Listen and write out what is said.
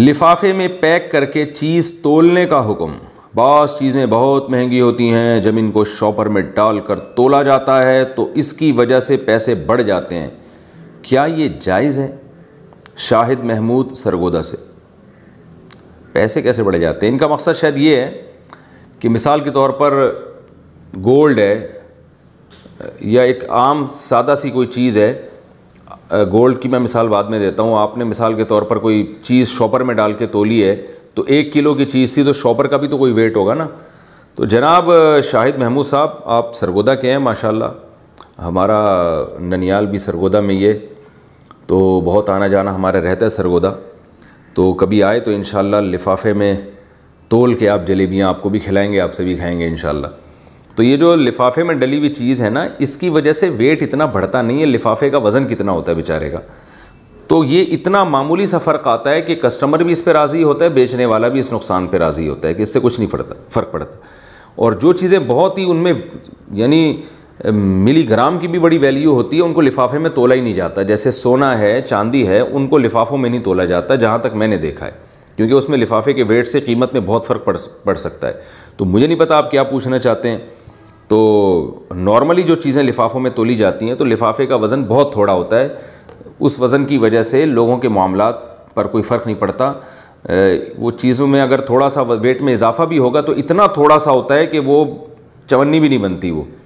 लिफाफे में पैक करके चीज़ तोलने का हुक्म बास चीज़ें बहुत महंगी होती हैं जब इनको शॉपर में डाल कर तोला जाता है तो इसकी वजह से पैसे बढ़ जाते हैं क्या ये जायज़ है शाहिद महमूद सरगोदा से पैसे कैसे बढ़ जाते हैं इनका मकसद शायद ये है कि मिसाल के तौर पर गोल्ड है या एक आम सादा सी कोई चीज़ है गोल्ड की मैं मिसाल बाद में देता हूँ आपने मिसाल के तौर पर कोई चीज़ शॉपर में डाल के तोली है तो एक किलो की चीज़ थी तो शॉपर का भी तो कोई वेट होगा ना तो जनाब शाहिद महमूद साहब आप सरगोदा के हैं माशाल्लाह हमारा ननियाल भी सरगोदा में ही है तो बहुत आना जाना हमारा रहता है सरगोदा तो कभी आए तो इन लिफाफे में तोल के आप जलेबियाँ आपको भी खिलाएँगे आपसे भी खाएँगे इन तो ये जो लिफाफे में डली हुई चीज़ है ना इसकी वजह से वेट इतना बढ़ता नहीं है लिफाफे का वज़न कितना होता है बेचारे का तो ये इतना मामूली सा फ़र्क आता है कि कस्टमर भी इस पर राज़ी होता है बेचने वाला भी इस नुकसान पर राज़ी होता है कि इससे कुछ नहीं पड़ता फ़र्क पड़ता और जो चीज़ें बहुत ही उनमें यानी मिलीग्राम की भी बड़ी वैल्यू होती है उनको लिफाफे में तोला ही नहीं जाता जैसे सोना है चांदी है उनको लिफाफों में नहीं तोला जाता जहाँ तक मैंने देखा है क्योंकि उसमें लिफाफे के वेट से कीमत में बहुत फ़र्क पड़ पड़ सकता है तो मुझे नहीं पता आप क्या पूछना चाहते हैं तो नॉर्मली जो चीज़ें लिफाफों में तोली जाती हैं तो लिफाफे का वज़न बहुत थोड़ा होता है उस वज़न की वजह से लोगों के मामला पर कोई फ़र्क नहीं पड़ता वो चीज़ों में अगर थोड़ा सा वेट में इजाफा भी होगा तो इतना थोड़ा सा होता है कि वो चवन्नी भी नहीं बनती वो